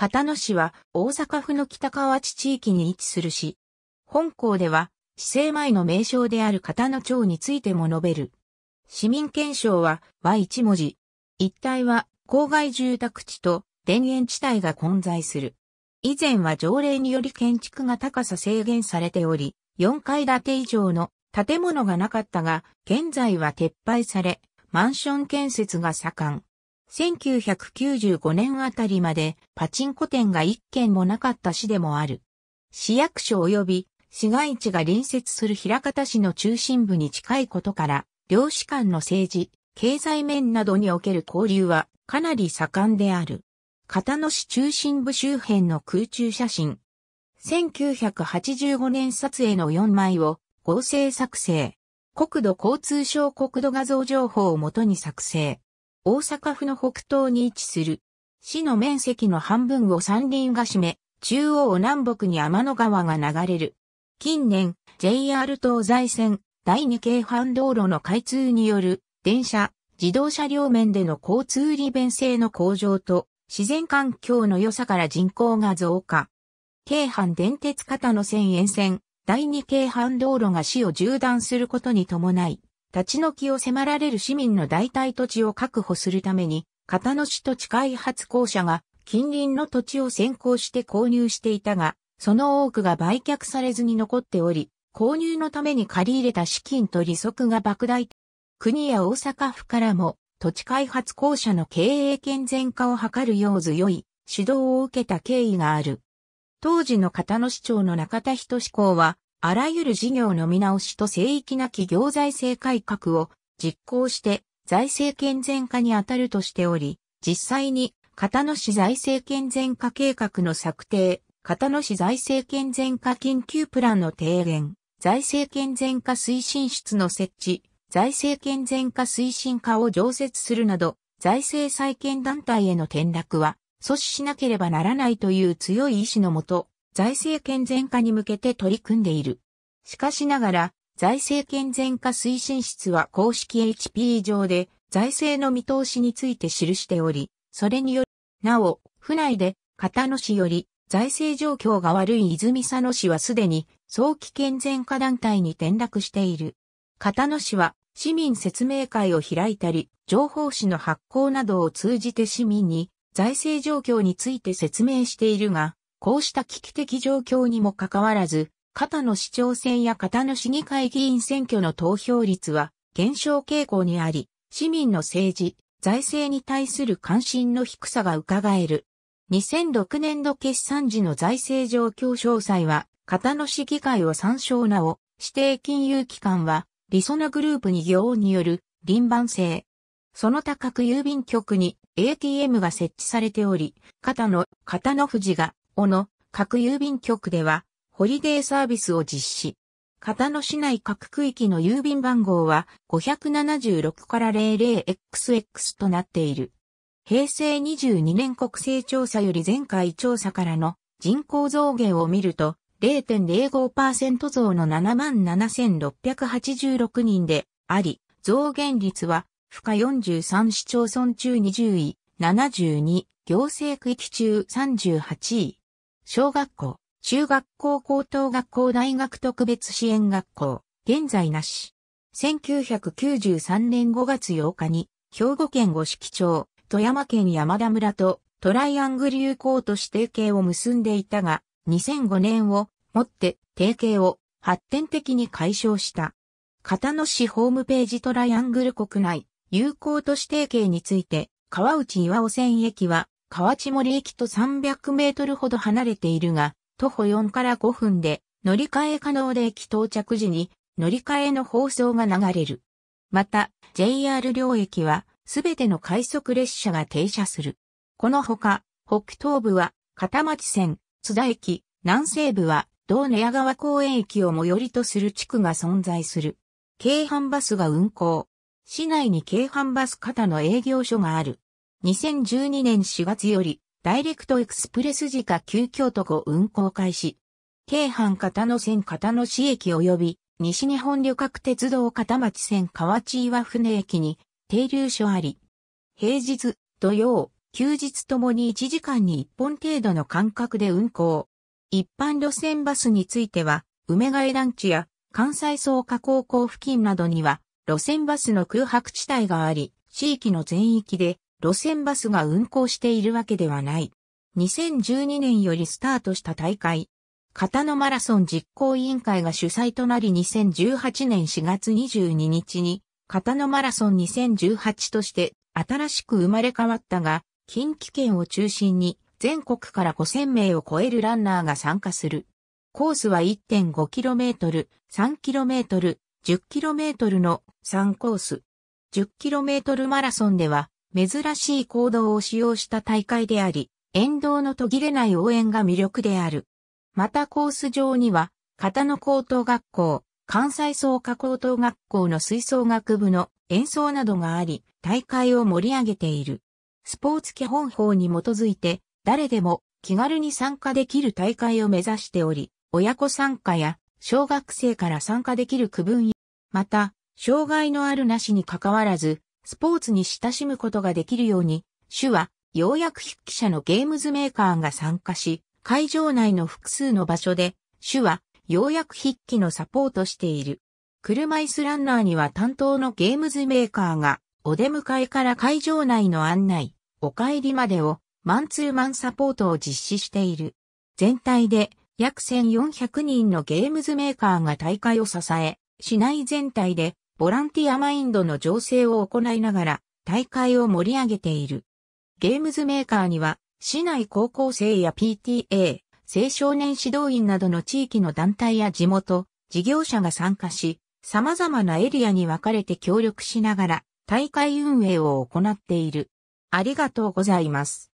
片野市は大阪府の北河内地域に位置する市。本校では、市政前の名称である片野町についても述べる。市民憲章は、和一文字。一帯は、郊外住宅地と田園地帯が混在する。以前は条例により建築が高さ制限されており、4階建て以上の建物がなかったが、現在は撤廃され、マンション建設が盛ん。1995年あたりまでパチンコ店が一軒もなかった市でもある。市役所及び市街地が隣接する平方市の中心部に近いことから、領事間の政治、経済面などにおける交流はかなり盛んである。片野市中心部周辺の空中写真。1985年撮影の4枚を合成作成。国土交通省国土画像情報をもとに作成。大阪府の北東に位置する。市の面積の半分を山林が占め、中央南北に天の川が流れる。近年、JR 東西線第2京阪道路の開通による電車、自動車両面での交通利便性の向上と自然環境の良さから人口が増加。京阪電鉄型の線沿線第2京阪道路が市を縦断することに伴い、立ち退きを迫られる市民の代替土地を確保するために、片野市土地開発公社が近隣の土地を先行して購入していたが、その多くが売却されずに残っており、購入のために借り入れた資金と利息が莫大。国や大阪府からも土地開発公社の経営健全化を図るよう強い指導を受けた経緯がある。当時の片野市長の中田人志公は、あらゆる事業の見直しと聖域なき業財政改革を実行して財政健全化に当たるとしており、実際に片野市財政健全化計画の策定、片野市財政健全化緊急プランの提言、財政健全化推進室の設置、財政健全化推進課を常設するなど、財政再建団体への転落は阻止しなければならないという強い意志のもと、財政健全化に向けて取り組んでいる。しかしながら、財政健全化推進室は公式 HP 上で財政の見通しについて記しており、それにより、なお、府内で、片野市より財政状況が悪い泉佐野市はすでに早期健全化団体に転落している。片野市は市民説明会を開いたり、情報誌の発行などを通じて市民に財政状況について説明しているが、こうした危機的状況にもかかわらず、片野市長選や片野市議会議員選挙の投票率は減少傾向にあり、市民の政治、財政に対する関心の低さが伺える。2006年度決算時の財政状況詳細は、片野市議会を参照なお、指定金融機関は、理想なグループに業による、臨番制。その他各郵便局に ATM が設置されており、片野、片野富士が小の各郵便局では、ホリデーサービスを実施。片野市内各区域の郵便番号は576から 00XX となっている。平成22年国勢調査より前回調査からの人口増減を見ると0.05%増の77,686人であり、増減率は負荷43市町村中20位、72、行政区域中38位。小学校、中学校高等学校大学特別支援学校、現在なし。1993年5月8日に、兵庫県五色町、富山県山田村とトライアングル有効都市提携を結んでいたが、2005年をもって提携を発展的に解消した。片野市ホームページトライアングル国内、有効都市提携について、川内岩尾線駅は、河内森駅と300メートルほど離れているが、徒歩4から5分で乗り換え可能で駅到着時に乗り換えの放送が流れる。また、JR 両駅はすべての快速列車が停車する。このほか、北東部は片町線、津田駅、南西部は道根谷川公園駅を最寄りとする地区が存在する。京阪バスが運行。市内に京阪バス型の営業所がある。2012年4月より、ダイレクトエクスプレス時価急遽と号運行開始。京阪片野線片野市駅及び、西日本旅客鉄道片町線河内岩船駅に、停留所あり。平日、土曜、休日ともに1時間に1本程度の間隔で運行。一般路線バスについては、梅ヶ枝団地や関西総加工校付近などには、路線バスの空白地帯があり、地域の全域で路線バスが運行しているわけではない。2012年よりスタートした大会。片野マラソン実行委員会が主催となり2018年4月22日に、片野マラソン2018として新しく生まれ変わったが、近畿圏を中心に全国から5000名を超えるランナーが参加する。コースは 1.5km、3km、10km の3コース。10km マラソンでは珍しい行動を使用した大会であり、沿道の途切れない応援が魅力である。またコース上には、片野高等学校、関西創価高等学校の吹奏楽部の演奏などがあり、大会を盛り上げている。スポーツ基本法に基づいて、誰でも気軽に参加できる大会を目指しており、親子参加や小学生から参加できる区分また、障害のあるなしに関わらず、スポーツに親しむことができるように、主は、ようやく筆記者のゲームズメーカーが参加し、会場内の複数の場所で、主は、ようやく筆記のサポートしている。車椅子ランナーには担当のゲームズメーカーが、お出迎えから会場内の案内、お帰りまでを、マンツーマンサポートを実施している。全体で、約1400人のゲームズメーカーが大会を支え、市内全体でボランティアマインドの醸成を行いながら大会を盛り上げている。ゲームズメーカーには市内高校生や PTA、青少年指導員などの地域の団体や地元、事業者が参加し、様々なエリアに分かれて協力しながら大会運営を行っている。ありがとうございます。